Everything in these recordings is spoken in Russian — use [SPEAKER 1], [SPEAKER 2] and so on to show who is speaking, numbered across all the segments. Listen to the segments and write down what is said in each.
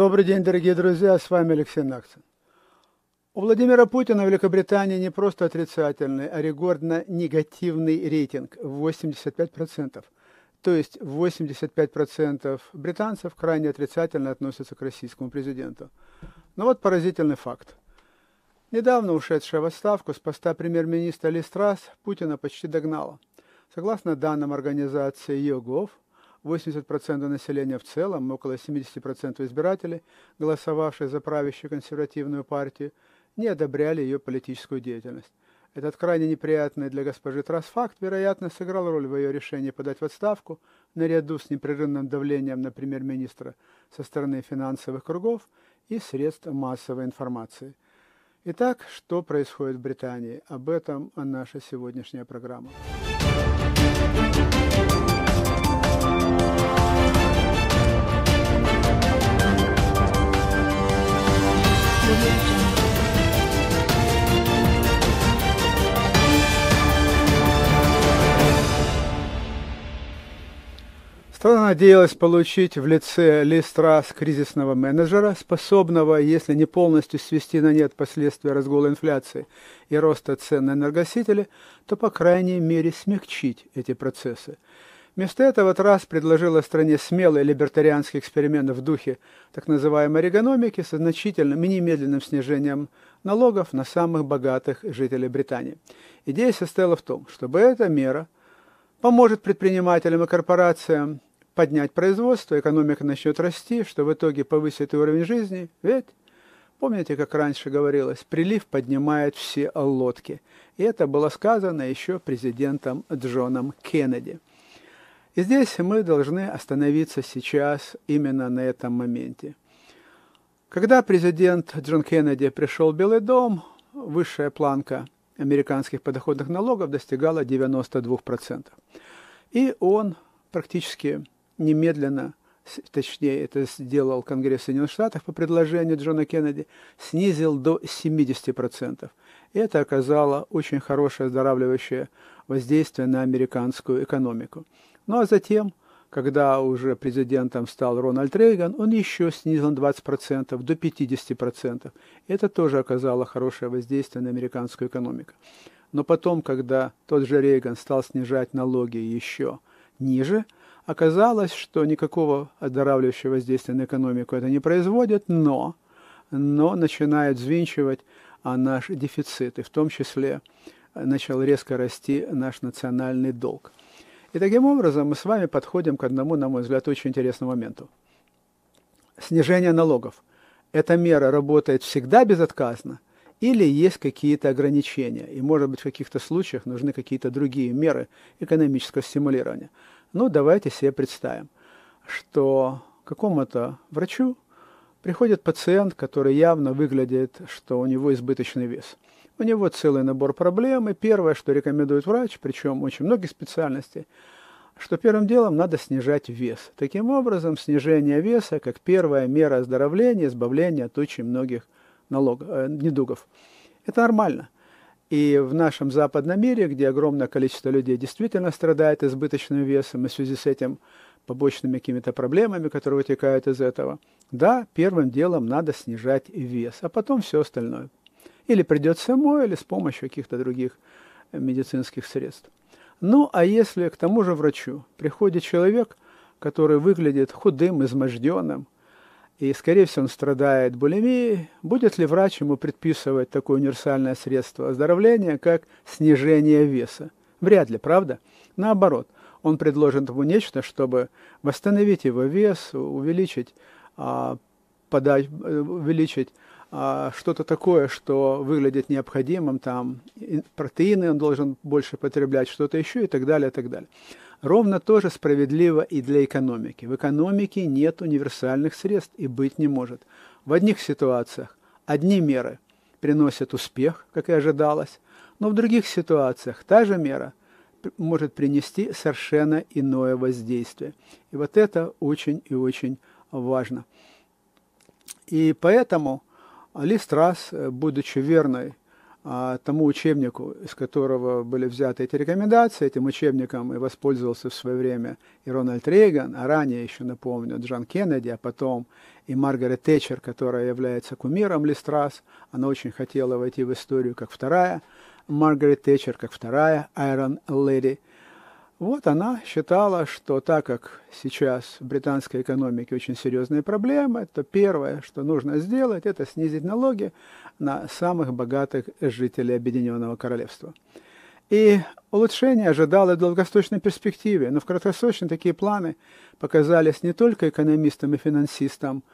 [SPEAKER 1] Добрый день, дорогие друзья, с вами Алексей Наксон. У Владимира Путина в Великобритании не просто отрицательный, а рекордно негативный рейтинг 85%. То есть 85% британцев крайне отрицательно относятся к российскому президенту. Но вот поразительный факт. Недавно ушедшая в отставку с поста премьер-министра Листрас Путина почти догнала. Согласно данным организации ЮГОВ, 80% населения в целом, около 70% избирателей, голосовавших за правящую консервативную партию, не одобряли ее политическую деятельность. Этот крайне неприятный для госпожи Трас факт, вероятно, сыграл роль в ее решении подать в отставку, наряду с непрерывным давлением на премьер-министра со стороны финансовых кругов и средств массовой информации. Итак, что происходит в Британии? Об этом наша сегодняшняя программа. Что она надеялась получить в лице Листрас кризисного менеджера, способного, если не полностью свести на нет последствия разгула инфляции и роста цен на энергосители, то, по крайней мере, смягчить эти процессы. Вместо этого Трас предложила стране смелый либертарианский эксперимент в духе так называемой регономики со значительным и немедленным снижением налогов на самых богатых жителей Британии. Идея состояла в том, чтобы эта мера поможет предпринимателям и корпорациям поднять производство, экономика начнет расти, что в итоге повысит уровень жизни, ведь... Помните, как раньше говорилось, прилив поднимает все лодки. И это было сказано еще президентом Джоном Кеннеди. И здесь мы должны остановиться сейчас именно на этом моменте. Когда президент Джон Кеннеди пришел в Белый дом, высшая планка американских подоходных налогов достигала 92%. И он практически немедленно, точнее это сделал Конгресс Соединенных Штатов по предложению Джона Кеннеди, снизил до 70%. Это оказало очень хорошее оздоравливающее воздействие на американскую экономику. Ну а затем, когда уже президентом стал Рональд Рейган, он еще снизил 20% до 50%. Это тоже оказало хорошее воздействие на американскую экономику. Но потом, когда тот же Рейган стал снижать налоги еще ниже – Оказалось, что никакого оздоравливающего воздействия на экономику это не производит, но, но начинает взвинчивать а, наш дефицит, и в том числе э, начал резко расти наш национальный долг. И таким образом мы с вами подходим к одному, на мой взгляд, очень интересному моменту. Снижение налогов. Эта мера работает всегда безотказно или есть какие-то ограничения, и, может быть, в каких-то случаях нужны какие-то другие меры экономического стимулирования. Ну, давайте себе представим, что какому-то врачу приходит пациент, который явно выглядит, что у него избыточный вес. У него целый набор проблем, и первое, что рекомендует врач, причем очень многих специальностей, что первым делом надо снижать вес. Таким образом, снижение веса как первая мера оздоровления, избавления от очень многих налогов, э, недугов. Это нормально – и в нашем западном мире, где огромное количество людей действительно страдает избыточным весом и в связи с этим побочными какими-то проблемами, которые вытекают из этого, да, первым делом надо снижать вес, а потом все остальное. Или придет самой, или с помощью каких-то других медицинских средств. Ну, а если к тому же врачу приходит человек, который выглядит худым, изможденным, и, скорее всего, он страдает булимией, будет ли врач ему предписывать такое универсальное средство оздоровления, как снижение веса? Вряд ли, правда? Наоборот, он предложит ему нечто, чтобы восстановить его вес, увеличить, а, подать, увеличить а, что-то такое, что выглядит необходимым, там протеины он должен больше потреблять, что-то еще и так далее, и так далее. Ровно тоже справедливо и для экономики. В экономике нет универсальных средств и быть не может. В одних ситуациях одни меры приносят успех, как и ожидалось, но в других ситуациях та же мера может принести совершенно иное воздействие. И вот это очень и очень важно. И поэтому Ли Страс, будучи верной а, тому учебнику, из которого были взяты эти рекомендации. Этим учебником и воспользовался в свое время и Рональд Рейган, а ранее еще, напомню, Джон Кеннеди, а потом и Маргарет Тэтчер, которая является кумиром Листрас. Она очень хотела войти в историю как вторая Маргарет Тэтчер, как вторая Айрон Леди – вот она считала, что так как сейчас в британской экономике очень серьезные проблемы, то первое, что нужно сделать, это снизить налоги на самых богатых жителей Объединенного Королевства. И улучшение ожидало в долгосрочной перспективе, но в краткосрочно такие планы показались не только экономистам и финансистам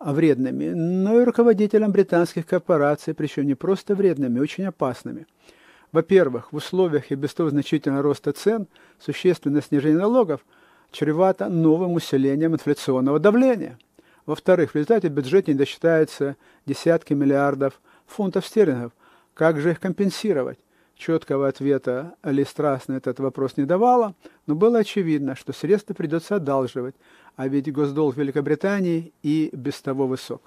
[SPEAKER 1] вредными, но и руководителям британских корпораций, причем не просто вредными, очень опасными – во-первых, в условиях и без того значительного роста цен существенное снижение налогов чревато новым усилением инфляционного давления. Во-вторых, в результате бюджет не досчитается десятки миллиардов фунтов стерлингов. Как же их компенсировать? Четкого ответа Ли на этот вопрос не давала, но было очевидно, что средства придется одалживать, а ведь госдолг Великобритании и без того высок.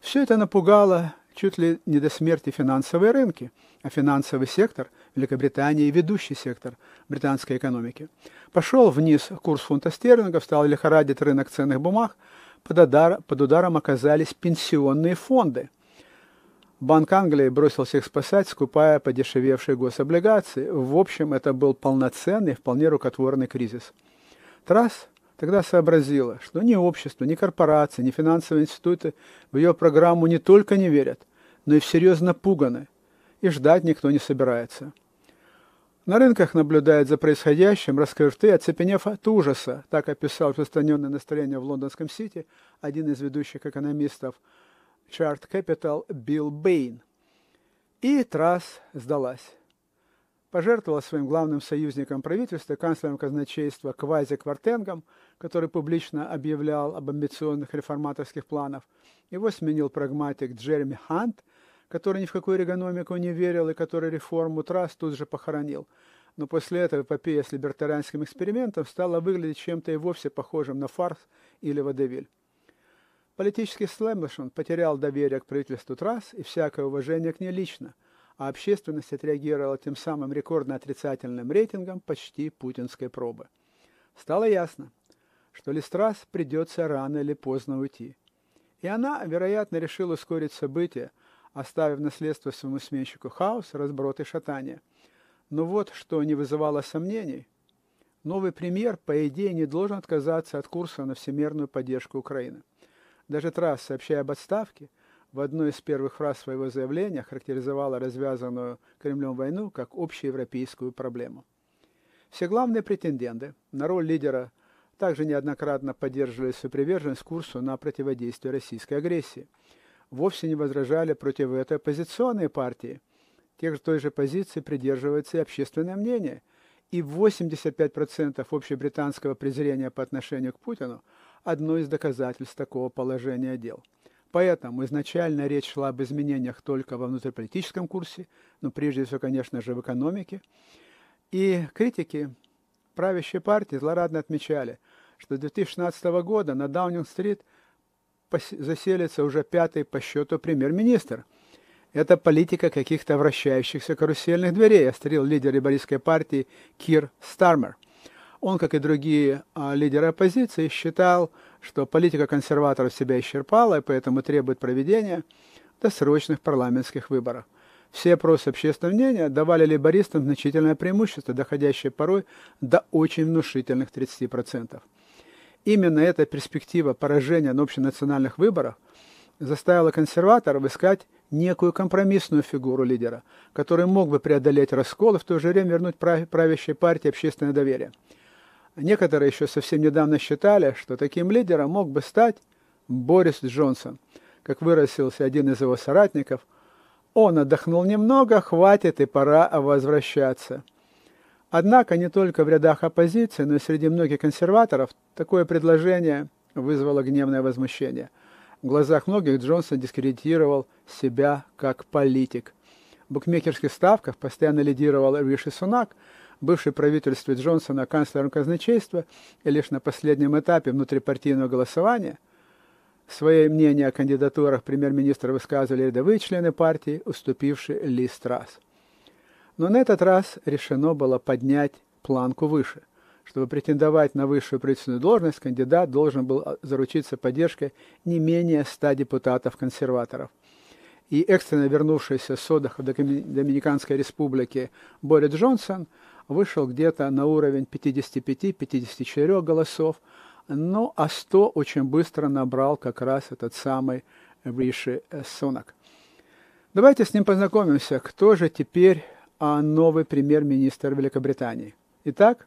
[SPEAKER 1] Все это напугало чуть ли не до смерти финансовые рынки, а финансовый сектор Великобритании – ведущий сектор британской экономики. Пошел вниз курс фунта стерлингов, стал лихорадить рынок ценных бумаг. Под, удар, под ударом оказались пенсионные фонды. Банк Англии бросился их спасать, скупая подешевевшие гособлигации. В общем, это был полноценный, вполне рукотворный кризис. Трасс – Тогда сообразила, что ни общество, ни корпорации, ни финансовые институты в ее программу не только не верят, но и серьезно пуганы, и ждать никто не собирается. На рынках наблюдает за происходящим, раскрыв рты, оцепенев от ужаса, так описал распространенное настроение в лондонском Сити один из ведущих экономистов Chart Capital Билл Бейн. И Трасс сдалась пожертвовал своим главным союзником правительства, канцлером казначейства Квази Квартенгом, который публично объявлял об амбициозных реформаторских планах. Его сменил прагматик Джереми Хант, который ни в какую эргономику не верил и который реформу Трас тут же похоронил. Но после этого эпопея с либертарианским экспериментом стала выглядеть чем-то и вовсе похожим на фарс или водевиль. Политический Слэмбешон потерял доверие к правительству Трас и всякое уважение к ней лично – а общественность отреагировала тем самым рекордно отрицательным рейтингом почти путинской пробы. Стало ясно, что Листрас придется рано или поздно уйти. И она, вероятно, решила ускорить события, оставив наследство своему сменщику хаос, разброд и шатание. Но вот что не вызывало сомнений. Новый премьер, по идее, не должен отказаться от курса на всемирную поддержку Украины. Даже Трасс, сообщая об отставке, – в одной из первых фраз своего заявления характеризовала развязанную Кремлем войну как общеевропейскую проблему. Все главные претенденты на роль лидера также неоднократно поддерживали свою приверженность курсу на противодействие российской агрессии. Вовсе не возражали против этой оппозиционные партии. Тех же той же позиции придерживается и общественное мнение. И 85% общебританского презрения по отношению к Путину – одно из доказательств такого положения дел – Поэтому изначально речь шла об изменениях только во внутриполитическом курсе, но прежде всего, конечно же, в экономике. И критики правящей партии злорадно отмечали, что 2016 года на Даунинг-стрит заселится уже пятый по счету премьер-министр. Это политика каких-то вращающихся карусельных дверей, острил лидер либористской партии Кир Стармер. Он, как и другие а, лидеры оппозиции, считал, что политика консерваторов себя исчерпала и поэтому требует проведения досрочных парламентских выборов. Все опросы общественного мнения давали лейбористам значительное преимущество, доходящее порой до очень внушительных 30%. Именно эта перспектива поражения на общенациональных выборах заставила консерваторов искать некую компромиссную фигуру лидера, который мог бы преодолеть раскол и в то же время вернуть правящей партии общественное доверие – Некоторые еще совсем недавно считали, что таким лидером мог бы стать Борис Джонсон. Как выразился один из его соратников, он отдохнул немного, хватит и пора возвращаться. Однако не только в рядах оппозиции, но и среди многих консерваторов такое предложение вызвало гневное возмущение. В глазах многих Джонсон дискредитировал себя как политик. В букмекерских ставках постоянно лидировал Риши Сунак – бывший правительстве Джонсона канцлером казначейства и лишь на последнем этапе внутрипартийного голосования свое мнение о кандидатурах премьер-министра высказывали рядовые члены партии, уступившие Ли Страс. Но на этот раз решено было поднять планку выше. Чтобы претендовать на высшую правительственную должность, кандидат должен был заручиться поддержкой не менее 100 депутатов-консерваторов и экстренно вернувшийся с отдыха в Доминиканской республике Борис Джонсон вышел где-то на уровень 55-54 голосов, ну а 100 очень быстро набрал как раз этот самый Риши э, Сунак. Давайте с ним познакомимся, кто же теперь а, новый премьер-министр Великобритании. Итак,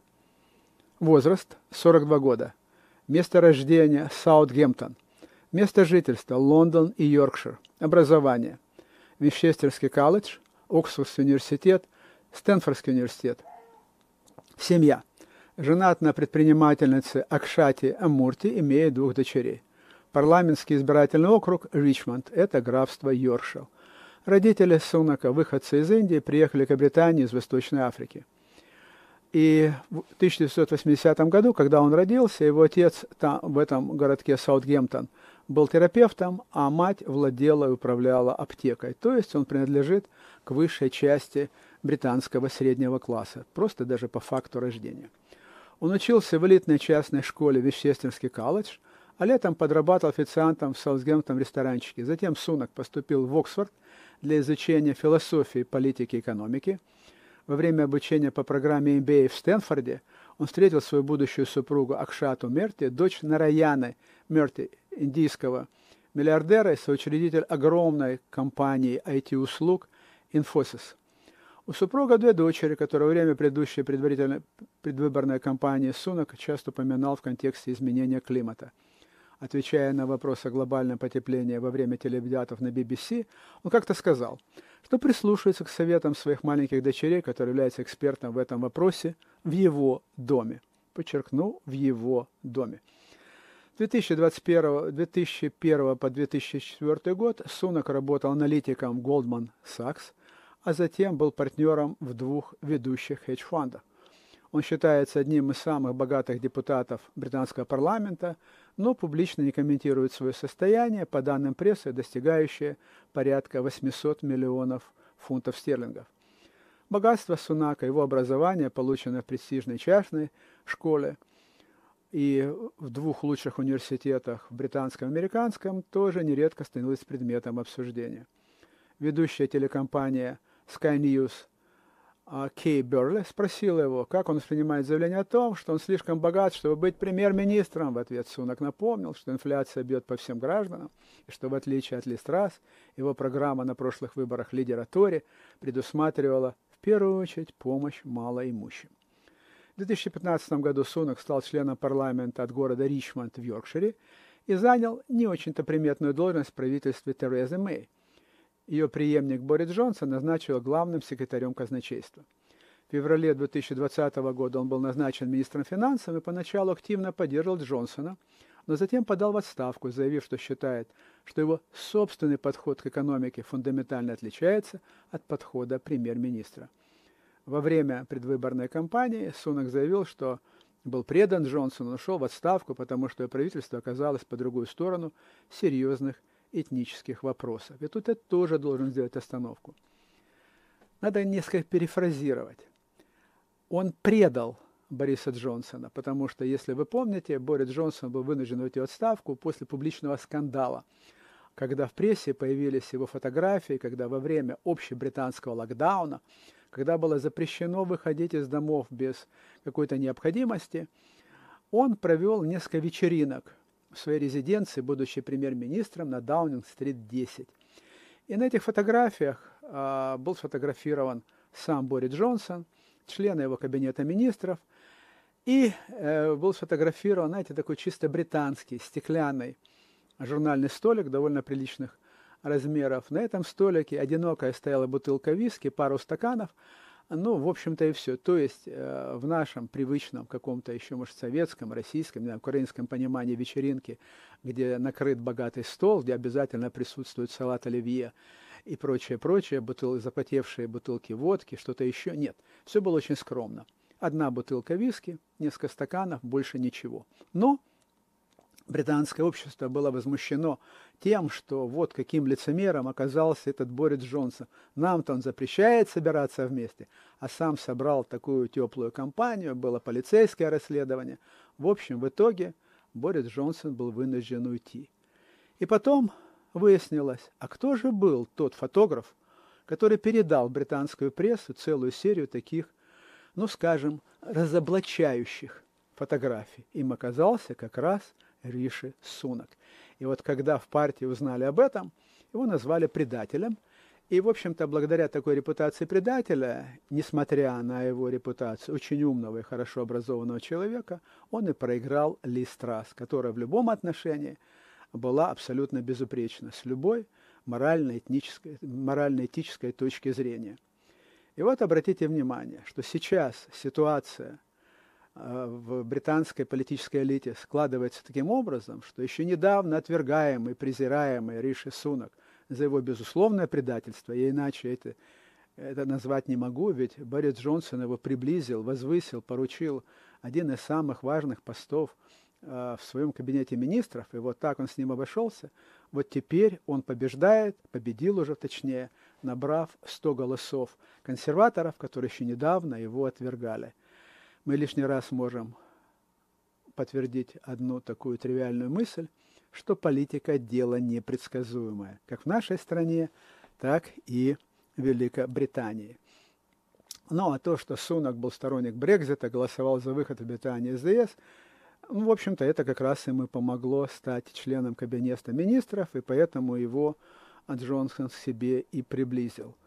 [SPEAKER 1] возраст 42 года, место рождения Саутгемптон, место жительства Лондон и Йоркшир, образование Винчестерский колледж, Оксфордский университет, Стэнфордский университет – Семья. Женат на предпринимательнице Акшати Амурти, имеет двух дочерей. Парламентский избирательный округ Ричмонд, это графство Йоркшир. Родители Сунака, выходцы из Индии, приехали к Британии из Восточной Африки. И в 1980 году, когда он родился, его отец там, в этом городке Саутгемптон был терапевтом, а мать владела и управляла аптекой. То есть он принадлежит к высшей части британского среднего класса, просто даже по факту рождения. Он учился в элитной частной школе Вещественский колледж, а летом подрабатывал официантом в Саутгемптом ресторанчике. Затем Сунок поступил в Оксфорд для изучения философии, политики и экономики. Во время обучения по программе MBA в Стэнфорде он встретил свою будущую супругу Акшату Мерти, дочь Нараяны Мерти, индийского миллиардера и соучредитель огромной компании IT-услуг Infosys – у супруга две дочери, которые во время предыдущей предварительной предвыборной кампании Сунок часто упоминал в контексте изменения климата. Отвечая на вопрос о глобальном потеплении во время телевидеатов на BBC, он как-то сказал, что прислушивается к советам своих маленьких дочерей, которые являются экспертом в этом вопросе, в его доме. Подчеркну, в его доме. 2021, 2001 по 2004 год Сунок работал аналитиком Goldman Sachs, а затем был партнером в двух ведущих хедж-фондах. Он считается одним из самых богатых депутатов британского парламента, но публично не комментирует свое состояние, по данным прессы, достигающее порядка 800 миллионов фунтов стерлингов. Богатство Сунака, его образование, получено в престижной частной школе и в двух лучших университетах, в британском и американском, тоже нередко становилось предметом обсуждения. Ведущая телекомпания – Sky News а Кей Берли спросил его, как он воспринимает заявление о том, что он слишком богат, чтобы быть премьер-министром. В ответ Сунок напомнил, что инфляция бьет по всем гражданам, и что в отличие от Листрас, его программа на прошлых выборах лидера Тори предусматривала в первую очередь помощь малоимущим. В 2015 году Сунок стал членом парламента от города Ричмонд в Йоркшире и занял не очень-то приметную должность в правительстве Терезы Мэй. Ее преемник Борис Джонсон назначил главным секретарем казначейства. В феврале 2020 года он был назначен министром финансов и поначалу активно поддерживал Джонсона, но затем подал в отставку, заявив, что считает, что его собственный подход к экономике фундаментально отличается от подхода премьер-министра. Во время предвыборной кампании Сунок заявил, что был предан Джонсону, ушел в отставку, потому что правительство оказалось по другую сторону серьезных этнических вопросов. И тут я тоже должен сделать остановку. Надо несколько перефразировать. Он предал Бориса Джонсона, потому что, если вы помните, Борис Джонсон был вынужден уйти в отставку после публичного скандала, когда в прессе появились его фотографии, когда во время общебританского локдауна, когда было запрещено выходить из домов без какой-то необходимости, он провел несколько вечеринок в своей резиденции, будучи премьер-министром на Даунинг-стрит 10. И на этих фотографиях э, был сфотографирован сам Бори Джонсон, члены его кабинета министров, и э, был сфотографирован, знаете, такой чисто британский, стеклянный журнальный столик довольно приличных размеров. На этом столике одинокая стояла бутылка виски, пару стаканов – ну, в общем-то и все. То есть э, в нашем привычном каком-то еще, может, советском, российском, не знаю, украинском понимании вечеринки, где накрыт богатый стол, где обязательно присутствует салат оливье и прочее, прочее, бутыл, запотевшие бутылки водки, что-то еще. Нет, все было очень скромно. Одна бутылка виски, несколько стаканов, больше ничего. Но британское общество было возмущено тем, что вот каким лицемером оказался этот Борис Джонсон. Нам-то он запрещает собираться вместе, а сам собрал такую теплую компанию, было полицейское расследование. В общем, в итоге Борис Джонсон был вынужден уйти. И потом выяснилось, а кто же был тот фотограф, который передал британскую прессу целую серию таких, ну скажем, разоблачающих фотографий. Им оказался как раз – Риши Сунок. И вот когда в партии узнали об этом, его назвали предателем. И, в общем-то, благодаря такой репутации предателя, несмотря на его репутацию очень умного и хорошо образованного человека, он и проиграл Ли Страс, которая в любом отношении была абсолютно безупречна с любой морально-этической морально точки зрения. И вот обратите внимание, что сейчас ситуация – Э, в британской политической элите складывается таким образом, что еще недавно отвергаемый, презираемый Риши Сунок за его безусловное предательство, я иначе это, это назвать не могу, ведь Борис Джонсон его приблизил, возвысил, поручил один из самых важных постов э, в своем кабинете министров, и вот так он с ним обошелся, вот теперь он побеждает, победил уже точнее, набрав 100 голосов консерваторов, которые еще недавно его отвергали мы лишний раз можем подтвердить одну такую тривиальную мысль, что политика – дело непредсказуемое, как в нашей стране, так и в Великобритании. Ну а то, что Сунок был сторонник Брекзита, голосовал за выход Британии из ЕС, ну, в общем-то, это как раз ему помогло стать членом кабинета министров, и поэтому его Джонсон к себе и приблизил –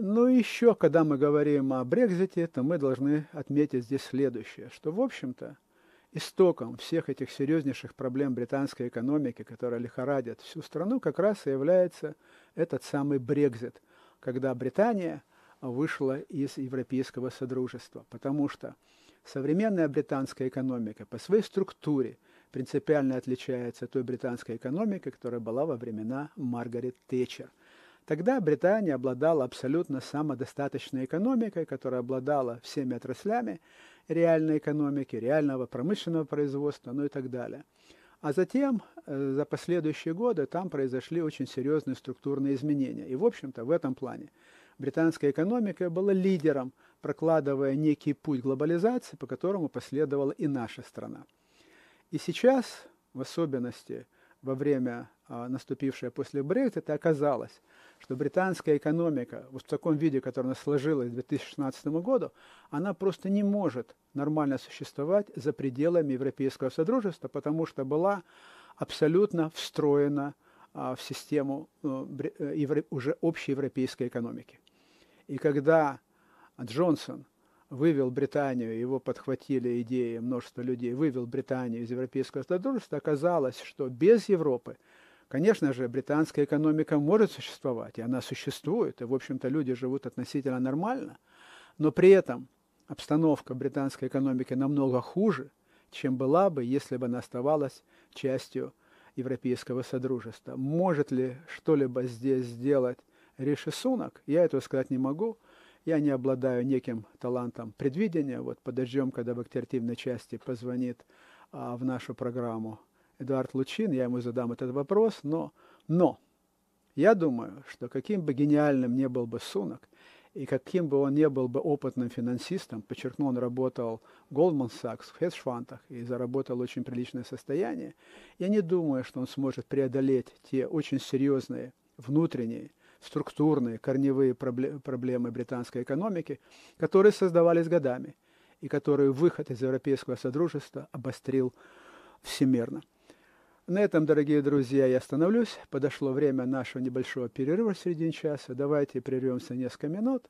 [SPEAKER 1] ну и еще, когда мы говорим о Брекзите, то мы должны отметить здесь следующее, что, в общем-то, истоком всех этих серьезнейших проблем британской экономики, которые лихорадят всю страну, как раз и является этот самый Брекзит, когда Британия вышла из Европейского Содружества, потому что современная британская экономика по своей структуре принципиально отличается от той британской экономики, которая была во времена Маргарет Тэтчер – Тогда Британия обладала абсолютно самодостаточной экономикой, которая обладала всеми отраслями реальной экономики, реального промышленного производства, ну и так далее. А затем, э, за последующие годы, там произошли очень серьезные структурные изменения. И, в общем-то, в этом плане британская экономика была лидером, прокладывая некий путь глобализации, по которому последовала и наша страна. И сейчас, в особенности – во время а, наступившее после Брексита, оказалось, что британская экономика вот в таком виде, который она сложилась к 2016 году, она просто не может нормально существовать за пределами Европейского Содружества, потому что была абсолютно встроена а, в систему а, евро, уже общей европейской экономики. И когда Джонсон – вывел Британию, его подхватили идеи множество людей, вывел Британию из европейского содружества, оказалось, что без Европы, конечно же, британская экономика может существовать, и она существует, и, в общем-то, люди живут относительно нормально, но при этом обстановка британской экономики намного хуже, чем была бы, если бы она оставалась частью европейского содружества. Может ли что-либо здесь сделать Риши Сунок? Я этого сказать не могу, я не обладаю неким талантом предвидения. Вот подождем, когда в активной части позвонит а, в нашу программу Эдуард Лучин, я ему задам этот вопрос, но, но я думаю, что каким бы гениальным не был бы Сунок, и каким бы он не был бы опытным финансистом, подчеркну, он работал в Goldman Sachs, в хедж-фантах и заработал очень приличное состояние, я не думаю, что он сможет преодолеть те очень серьезные внутренние структурные, корневые проблемы британской экономики, которые создавались годами и которые выход из Европейского Содружества обострил всемирно. На этом, дорогие друзья, я остановлюсь. Подошло время нашего небольшого перерыва в середине часа. Давайте прервемся несколько минут.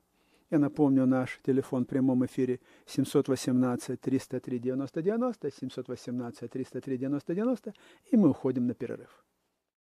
[SPEAKER 1] Я напомню, наш телефон в прямом эфире 718 303 90 718 303 90 и мы уходим на перерыв.